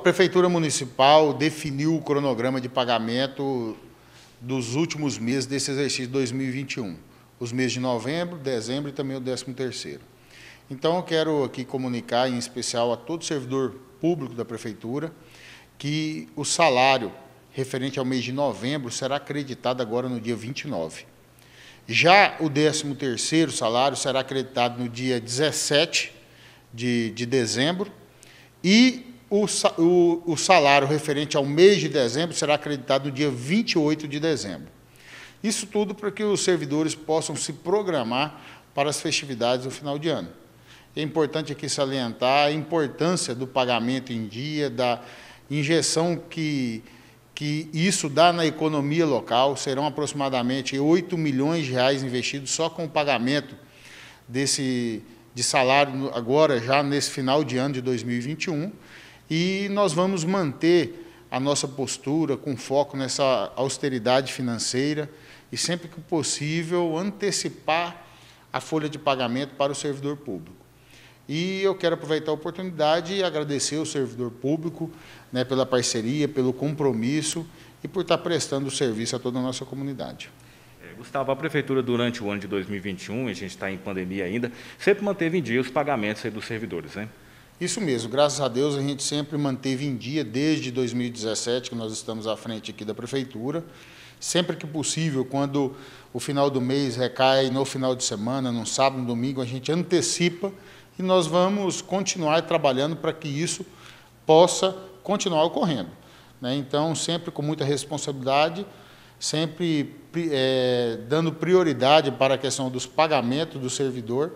A Prefeitura Municipal definiu o cronograma de pagamento dos últimos meses desse exercício 2021, os meses de novembro, dezembro e também o 13º. Então, eu quero aqui comunicar, em especial a todo servidor público da Prefeitura, que o salário referente ao mês de novembro será acreditado agora no dia 29. Já o 13º salário será acreditado no dia 17 de, de dezembro e o, o, o salário referente ao mês de dezembro será acreditado no dia 28 de dezembro. Isso tudo para que os servidores possam se programar para as festividades do final de ano. É importante aqui salientar a importância do pagamento em dia, da injeção que, que isso dá na economia local. Serão aproximadamente 8 milhões de reais investidos só com o pagamento desse, de salário agora, já nesse final de ano de 2021 e nós vamos manter a nossa postura com foco nessa austeridade financeira e sempre que possível antecipar a folha de pagamento para o servidor público. E eu quero aproveitar a oportunidade e agradecer ao servidor público né, pela parceria, pelo compromisso e por estar prestando o serviço a toda a nossa comunidade. É, Gustavo, a Prefeitura, durante o ano de 2021, a gente está em pandemia ainda, sempre manteve em dia os pagamentos dos servidores, né? Isso mesmo, graças a Deus a gente sempre manteve em dia, desde 2017, que nós estamos à frente aqui da Prefeitura. Sempre que possível, quando o final do mês recai no final de semana, no sábado, no domingo, a gente antecipa e nós vamos continuar trabalhando para que isso possa continuar ocorrendo. Né? Então, sempre com muita responsabilidade, sempre é, dando prioridade para a questão dos pagamentos do servidor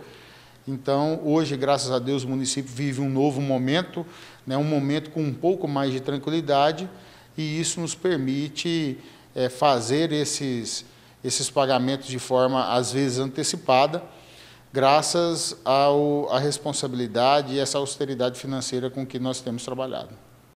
então, hoje, graças a Deus, o município vive um novo momento, né, um momento com um pouco mais de tranquilidade, e isso nos permite é, fazer esses, esses pagamentos de forma, às vezes, antecipada, graças à responsabilidade e essa austeridade financeira com que nós temos trabalhado.